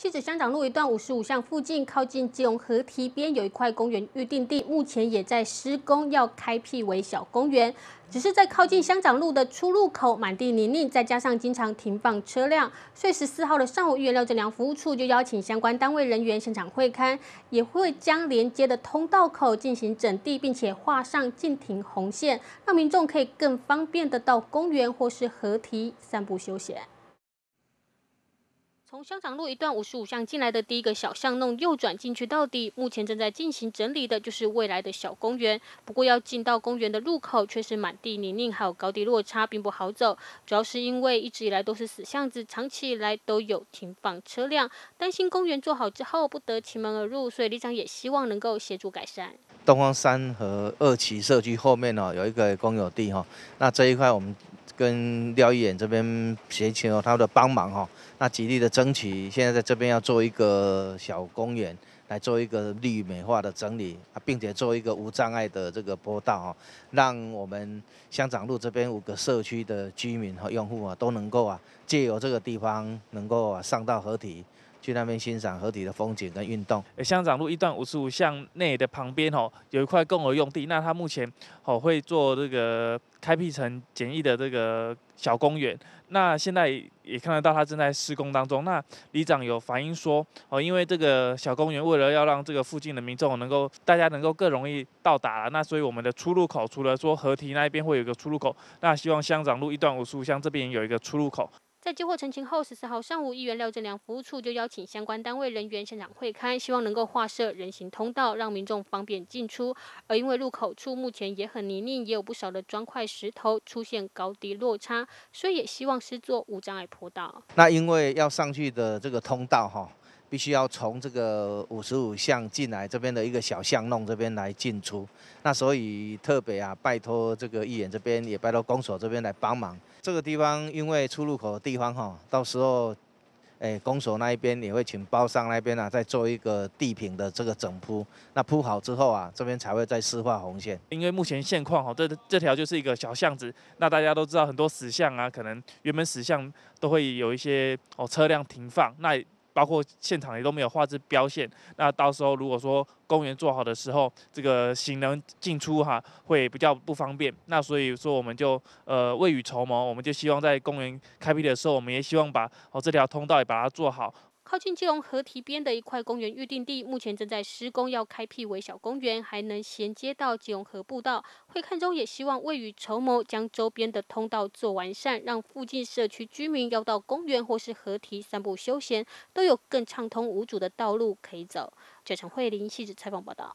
西子香长路一段五十五巷附近，靠近基隆河堤边有一块公园预定地，目前也在施工，要开辟为小公园。只是在靠近香长路的出入口，满地泥泞，再加上经常停放车辆，以十四号的上午，预约廖振良服务处就邀请相关单位人员现场会勘，也会将连接的通道口进行整地，并且画上禁停红线，让民众可以更方便的到公园或是河堤散步休闲。从香长路一段五十五巷进来的第一个小巷弄，右转进去到底，目前正在进行整理的，就是未来的小公园。不过要进到公园的入口，却是满地泥泞，还有高低落差，并不好走。主要是因为一直以来都是死巷子，长期以来都有停放车辆，担心公园做好之后不得其门而入，所以李长也希望能够协助改善。东方三和二期社区后面呢，有一个公有地哈，那这一块我们。跟廖一员这边协求他的帮忙哈，那极力的争取，现在在这边要做一个小公园，来做一个绿美化的整理，啊、并且做一个无障碍的这个坡道哈，让我们香长路这边五个社区的居民和用户啊，都能够啊，借由这个地方能够啊上到河堤。去那边欣赏河堤的风景跟运动。乡长路一段五十五巷内的旁边吼，有一块共有用地，那它目前哦会做这个开辟成简易的这个小公园。那现在也看得到它正在施工当中。那里长有反映说，哦，因为这个小公园为了要让这个附近的民众能够大家能够更容易到达，那所以我们的出入口除了说河堤那一边会有一个出入口，那希望乡长路一段五十五巷这边有一个出入口。在接获澄清后，十四号上午，议员廖正良服务处就邀请相关单位人员现场会开，希望能够划设人行通道，让民众方便进出。而因为路口处目前也很泥泞，也有不少的砖块石头出现高低落差，所以也希望是做无障碍坡道。那因为要上去的这个通道，哈。必须要从这个五十五巷进来，这边的一个小巷弄这边来进出。那所以特别啊，拜托这个一眼这边也拜托公所这边来帮忙。这个地方因为出入口的地方哈，到时候，哎，公所那一边也会请包商那边呢，再做一个地坪的这个整铺。那铺好之后啊，这边才会再施画红线。因为目前现况哈，这这条就是一个小巷子。那大家都知道，很多死巷啊，可能原本死巷都会有一些哦车辆停放。那包括现场也都没有画质标线，那到时候如果说公园做好的时候，这个行人进出哈会比较不方便，那所以说我们就呃未雨绸缪，我们就希望在公园开辟的时候，我们也希望把哦这条通道也把它做好。靠近基隆河堤边的一块公园预定地，目前正在施工，要开辟为小公园，还能衔接到基隆河步道。会看中也希望未雨绸缪，将周边的通道做完善，让附近社区居民要到公园或是河堤散步休闲，都有更畅通无阻的道路可以走。九场慧玲，记者采访报道。